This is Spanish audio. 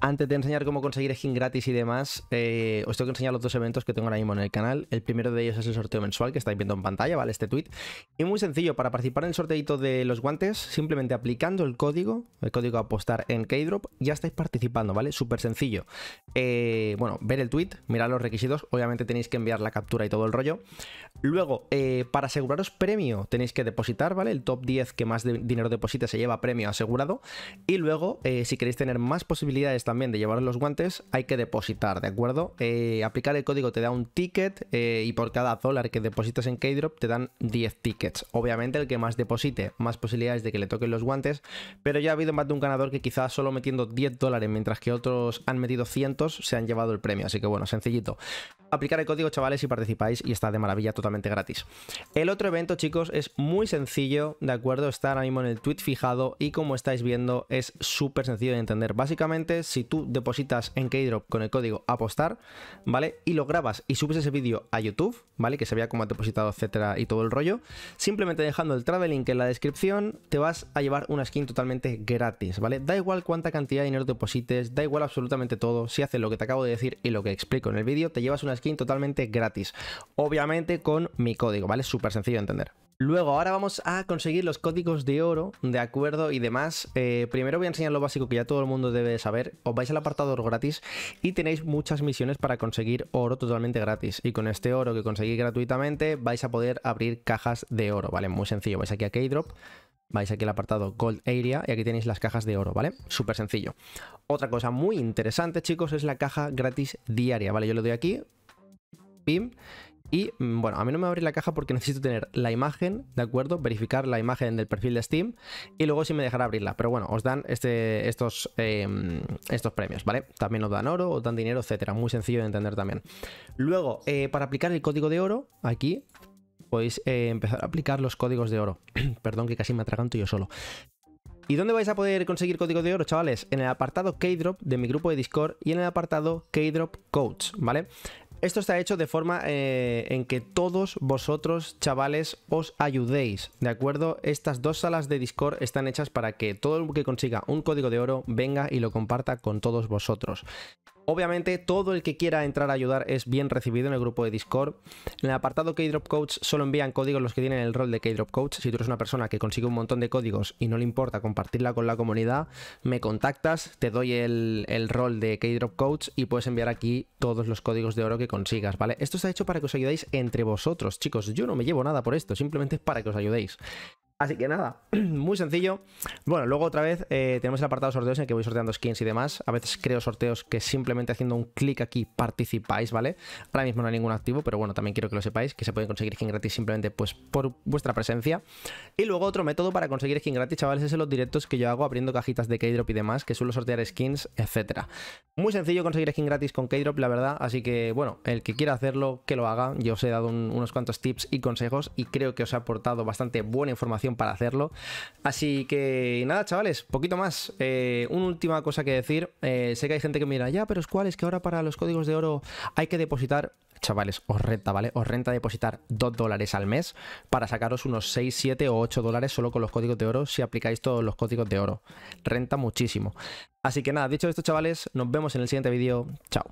Antes de enseñar cómo conseguir skin gratis y demás, eh, os tengo que enseñar los dos eventos que tengo ahora mismo en el canal. El primero de ellos es el sorteo mensual que estáis viendo en pantalla, ¿vale? Este tweet. Y muy sencillo, para participar en el sorteito de los guantes, simplemente aplicando el código, el código a apostar en Keydrop, ya estáis participando, ¿vale? Súper sencillo. Eh, bueno, ver el tweet, mirar los requisitos, obviamente tenéis que enviar la captura y todo el rollo. Luego, eh, para aseguraros premio, tenéis que depositar, ¿vale? El top 10 que más dinero deposite se lleva premio asegurado. Y luego, si queréis tener más posibilidades también de llevar los guantes hay que depositar, ¿de acuerdo? Eh, aplicar el código te da un ticket eh, y por cada dólar que depositas en K-Drop te dan 10 tickets. Obviamente el que más deposite, más posibilidades de que le toquen los guantes, pero ya ha habido más de un ganador que quizás solo metiendo 10 dólares mientras que otros han metido cientos se han llevado el premio, así que bueno, sencillito. Aplicar el código chavales y participáis y está de maravilla totalmente gratis. El otro evento chicos es muy sencillo, ¿de acuerdo? Está ahora mismo en el tweet fijado y como estáis viendo es súper sencillo de entender. Básicamente si si tú depositas en Keydrop con el código apostar, ¿vale? Y lo grabas y subes ese vídeo a YouTube, ¿vale? Que se vea cómo ha depositado, etcétera, y todo el rollo. Simplemente dejando el travel link en la descripción, te vas a llevar una skin totalmente gratis, ¿vale? Da igual cuánta cantidad de dinero deposites, da igual absolutamente todo. Si haces lo que te acabo de decir y lo que explico en el vídeo, te llevas una skin totalmente gratis. Obviamente con mi código, ¿vale? Súper sencillo de entender. Luego, ahora vamos a conseguir los códigos de oro, de acuerdo y demás. Eh, primero voy a enseñar lo básico que ya todo el mundo debe saber. Os vais al apartado oro gratis y tenéis muchas misiones para conseguir oro totalmente gratis. Y con este oro que conseguís gratuitamente vais a poder abrir cajas de oro, ¿vale? Muy sencillo, vais aquí a Keydrop. Vais aquí al apartado Gold Area y aquí tenéis las cajas de oro, ¿vale? Súper sencillo. Otra cosa muy interesante, chicos, es la caja gratis diaria, ¿vale? Yo le doy aquí, pim, y mm, bueno, a mí no me abrir la caja porque necesito tener la imagen, ¿de acuerdo? Verificar la imagen del perfil de Steam y luego si me dejará abrirla. Pero bueno, os dan este, estos, em, estos premios, ¿vale? También os dan oro, os dan dinero, etcétera. Muy sencillo de entender también. Luego, eh, para aplicar el código de oro, aquí podéis eh, empezar a aplicar los códigos de oro. Perdón que casi me atraganto yo solo. ¿Y dónde vais a poder conseguir código de oro, chavales? En el apartado drop de mi grupo de Discord y en el apartado drop Coach, ¿vale? Esto está hecho de forma eh, en que todos vosotros, chavales, os ayudéis, ¿de acuerdo? Estas dos salas de Discord están hechas para que todo el que consiga un código de oro venga y lo comparta con todos vosotros. Obviamente, todo el que quiera entrar a ayudar es bien recibido en el grupo de Discord. En el apartado K-Drop Coach solo envían códigos los que tienen el rol de Keydrop Coach. Si tú eres una persona que consigue un montón de códigos y no le importa compartirla con la comunidad, me contactas, te doy el, rol de Keydrop Coach y puedes enviar aquí todos los códigos de oro que consigas, ¿vale? Esto está hecho para que os ayudéis entre vosotros, chicos. Yo no me llevo nada por esto, simplemente es para que os ayudéis. Así que nada, muy sencillo. Bueno, luego otra vez eh, tenemos el apartado de sorteos en el que voy sorteando skins y demás. A veces creo sorteos que simplemente haciendo un clic aquí participáis, ¿vale? Ahora mismo no hay ningún activo, pero bueno, también quiero que lo sepáis, que se pueden conseguir skin gratis simplemente pues por vuestra presencia. Y luego otro método para conseguir skin gratis, chavales, es en los directos que yo hago abriendo cajitas de Keydrop y demás, que suelo sortear skins, etcétera. Muy sencillo conseguir skin gratis con Keydrop, la verdad. Así que bueno, el que quiera hacerlo, que lo haga. Yo os he dado unos cuantos tips y consejos y creo que os ha aportado bastante buena información para hacerlo. Así que nada, chavales, poquito más. Eh, una última cosa que decir. Eh, sé que hay gente que mira, ya, pero es cuál, es que ahora para los códigos de oro hay que depositar. Chavales, os renta, ¿vale? Os renta depositar 2 dólares al mes para sacaros unos 6, 7 o 8 dólares solo con los códigos de oro si aplicáis todos los códigos de oro. Renta muchísimo. Así que nada, dicho esto, chavales, nos vemos en el siguiente vídeo. Chao.